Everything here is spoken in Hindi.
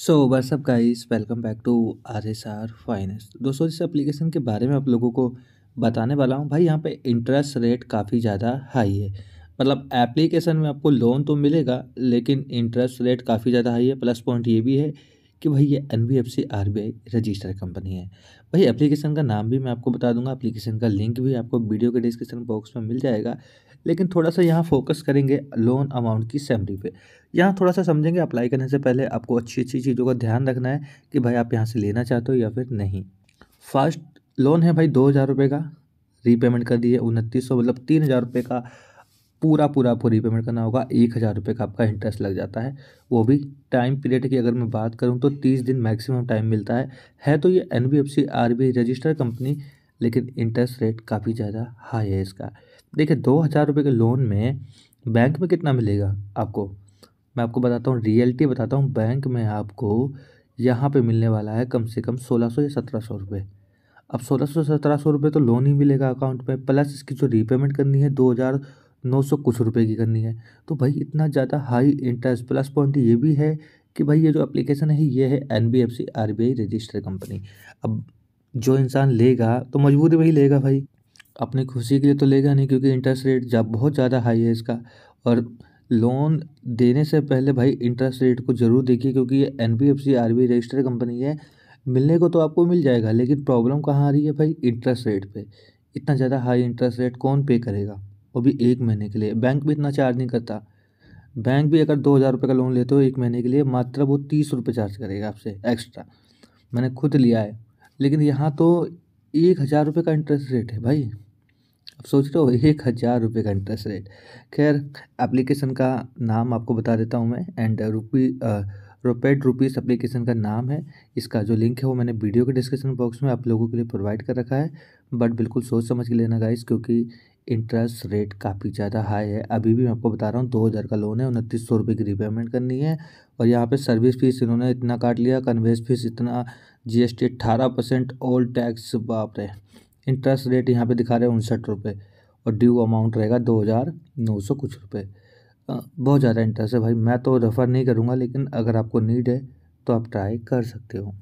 so what's up guys welcome back to R S R finance दोस्तों इस एप्लीकेशन के बारे में आप लोगों को बताने वाला हूँ भाई यहाँ पे इंटरेस्ट रेट काफ़ी ज़्यादा हाई है मतलब एप्लीकेशन में आपको लोन तो मिलेगा लेकिन इंटरेस्ट रेट काफ़ी ज़्यादा हाई है प्लस पॉइंट ये भी है कि भाई ये N B F C R B I register company है भाई एप्लीकेशन का नाम भी मैं आपको बता दूंगा एप्लीकेशन का लिंक भी आपको वीडियो के डिस्क्रिप्शन बॉक्स में मिल जाएगा लेकिन थोड़ा सा यहाँ फोकस करेंगे लोन अमाउंट की सैमरी पे यहाँ थोड़ा सा समझेंगे अप्लाई करने से पहले आपको अच्छी अच्छी चीज़ों का ध्यान रखना है कि भाई आप यहाँ से लेना चाहते हो या फिर नहीं फर्स्ट लोन है भाई दो हज़ार रुपये का रीपेमेंट कर दिए उनतीस सौ मतलब तीन हज़ार रुपये का पूरा पूरा आपको रीपेमेंट करना होगा एक हज़ार रुपये का आपका इंटरेस्ट लग जाता है वो भी टाइम पीरियड की अगर मैं बात करूँ तो तीस दिन मैक्सिमम टाइम मिलता है है तो ये N B F C R B register company लेकिन इंटरेस्ट रेट काफ़ी ज़्यादा हाई है इसका देखिए दो हज़ार रुपये के लोन में बैंक में कितना मिलेगा आपको मैं आपको बताता हूँ रियलिटी बताता हूँ बैंक में आपको यहाँ पे मिलने वाला है कम से कम सोलह सौ या सत्रह सौ रुपये अब सोलह सौ सत्रह सौ रुपये तो लोन ही मिलेगा अकाउंट में प्लस इसकी जो रीपेमेंट करनी है दो हज़ार नौ सौ कुछ रुपए की करनी है तो भाई इतना ज़्यादा हाई इंटरेस्ट प्लस पॉइंट ये भी है कि भाई ये जो एप्लीकेशन है ये है N B F C R B I register company अब जो इंसान लेगा तो मजबूरी में ही लेगा भाई अपनी खुशी के लिए तो लेगा नहीं क्योंकि इंटरेस्ट रेट जब बहुत ज़्यादा हाई है इसका और लोन देने से पहले भाई इंटरेस्ट रेट को ज़रूर देखिए क्योंकि ये N B F C R B registered company है मिलने को तो आपको मिल जाएगा लेकिन प्रॉब्लम कहाँ आ रही है भाई इंटरेस्ट रेट पे इतना ज़्यादा हाई इंटरेस्ट रेट कौन पे करेगा वो भी एक महीने के लिए बैंक भी इतना चार्ज नहीं करता बैंक भी अगर दो हज़ार रुपये का लोन लेते हो एक महीने के लिए मात्र वो तीस रुपये चार्ज करेगा आपसे एक्स्ट्रा मैंने खुद लिया है लेकिन यहाँ तो एक हज़ार रुपये का इंटरेस्ट रेट है भाई अब सोच रहे हो एक हज़ार रुपये का इंटरेस्ट रेट खैर एप्लीकेशन का नाम आपको बता देता हूँ मैं एंड रुपी रोपेड रुपीज़ एप्लीकेशन का नाम है इसका जो लिंक है वो मैंने वीडियो के डिस्क्रिप्शन बॉक्स में आप लोगों के लिए प्रोवाइड कर रखा है बट बिल्कुल सोच समझ के लेना गाइस क्योंकि इंटरेस्ट रेट काफ़ी ज़्यादा हाई है अभी भी मैं आपको बता रहा हूँ दो हज़ार का लोन है उनतीस सौ रुपये की रीपेमेंट करनी है और यहाँ पे सर्विस फीस इन्होंने इतना काट लिया कन्वेस फीस इतना जीएसटी अट्ठारह परसेंट ऑल टैक्स बाप रहे इंटरेस्ट रेट यहाँ पे दिखा रहे हैं उनसठ रुपये और ड्यू अमाउंट रहेगा दो हज़ार नौ सौ कुछ रुपये बहुत ज़्यादा इंटरेस्ट है भाई मैं तो रेफ़र नहीं करूँगा लेकिन अगर आपको नीड है तो आप ट्राई कर सकते हो